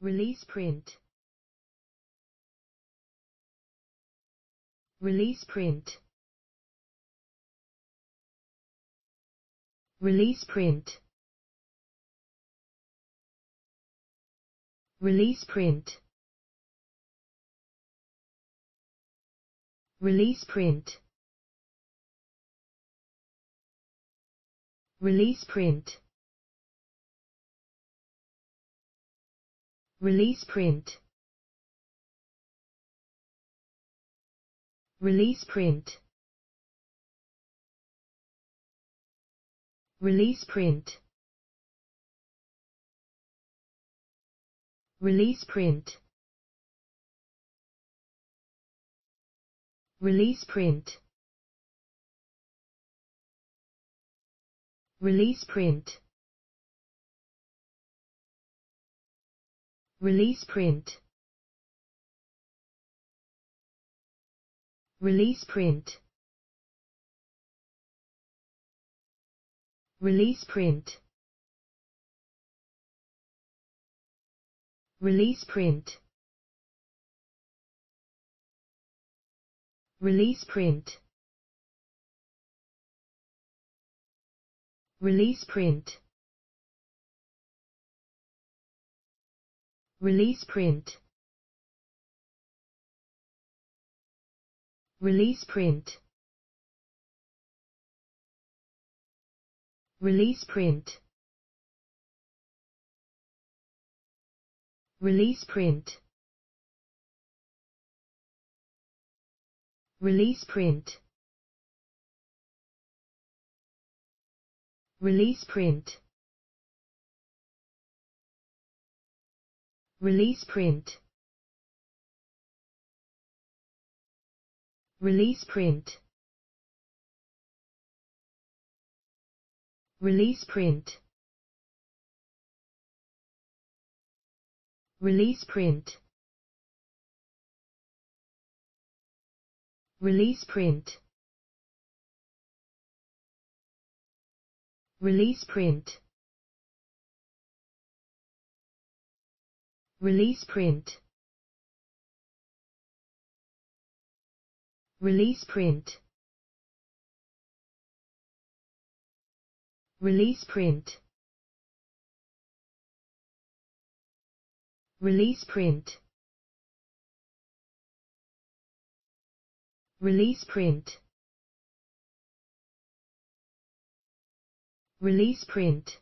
Release print. Release print. Release print. Release print. Release print. Release print. Release print. Release print. Release print. Release print. Release print. Release print. Release print. Release print. Release print. Release print. Release print. Release print. Release print. Release print. Release print. Release print. Release print. Release print. Release print. Release print. Release print. Release print. Release print. Release print. Release print. Release print. Release print. Release print. Release print. Release print.